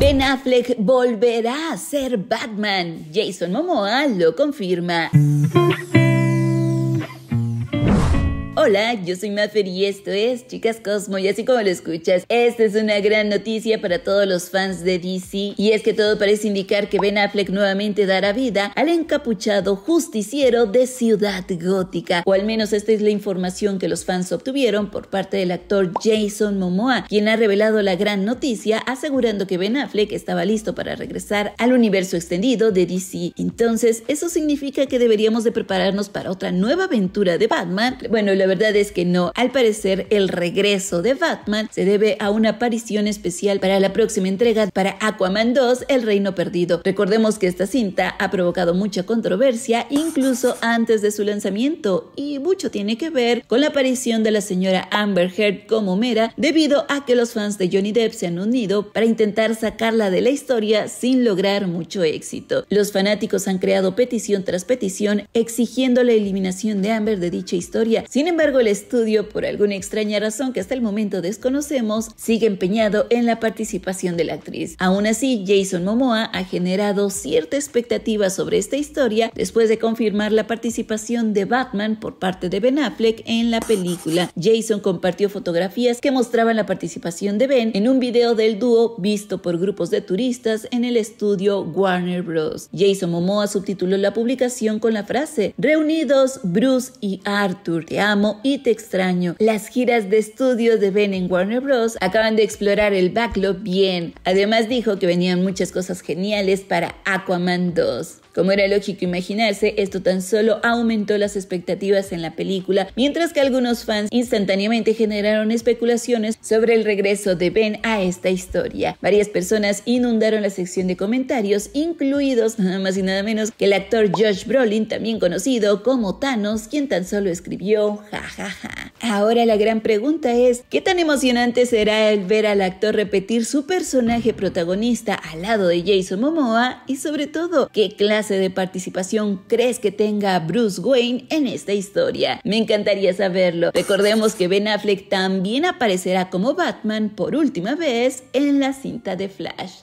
Ben Affleck volverá a ser Batman. Jason Momoa lo confirma. Hola, yo soy Maffer y esto es Chicas Cosmo y así como lo escuchas, esta es una gran noticia para todos los fans de DC y es que todo parece indicar que Ben Affleck nuevamente dará vida al encapuchado justiciero de Ciudad Gótica, o al menos esta es la información que los fans obtuvieron por parte del actor Jason Momoa, quien ha revelado la gran noticia asegurando que Ben Affleck estaba listo para regresar al universo extendido de DC. Entonces, eso significa que deberíamos de prepararnos para otra nueva aventura de Batman. Bueno, la verdad verdad es que no. Al parecer, el regreso de Batman se debe a una aparición especial para la próxima entrega para Aquaman 2, El Reino Perdido. Recordemos que esta cinta ha provocado mucha controversia incluso antes de su lanzamiento y mucho tiene que ver con la aparición de la señora Amber Heard como Mera debido a que los fans de Johnny Depp se han unido para intentar sacarla de la historia sin lograr mucho éxito. Los fanáticos han creado petición tras petición exigiendo la eliminación de Amber de dicha historia. Sin embargo, el estudio, por alguna extraña razón que hasta el momento desconocemos, sigue empeñado en la participación de la actriz. Aún así, Jason Momoa ha generado cierta expectativa sobre esta historia después de confirmar la participación de Batman por parte de Ben Affleck en la película. Jason compartió fotografías que mostraban la participación de Ben en un video del dúo visto por grupos de turistas en el estudio Warner Bros. Jason Momoa subtituló la publicación con la frase Reunidos Bruce y Arthur, te amo y te extraño. Las giras de estudio de Ben en Warner Bros. acaban de explorar el backlog bien. Además dijo que venían muchas cosas geniales para Aquaman 2. Como era lógico imaginarse, esto tan solo aumentó las expectativas en la película, mientras que algunos fans instantáneamente generaron especulaciones sobre el regreso de Ben a esta historia. Varias personas inundaron la sección de comentarios, incluidos nada más y nada menos que el actor Josh Brolin, también conocido como Thanos, quien tan solo escribió Ahora la gran pregunta es, ¿qué tan emocionante será el ver al actor repetir su personaje protagonista al lado de Jason Momoa? Y sobre todo, ¿qué clase de participación crees que tenga Bruce Wayne en esta historia? Me encantaría saberlo. Recordemos que Ben Affleck también aparecerá como Batman por última vez en la cinta de Flash.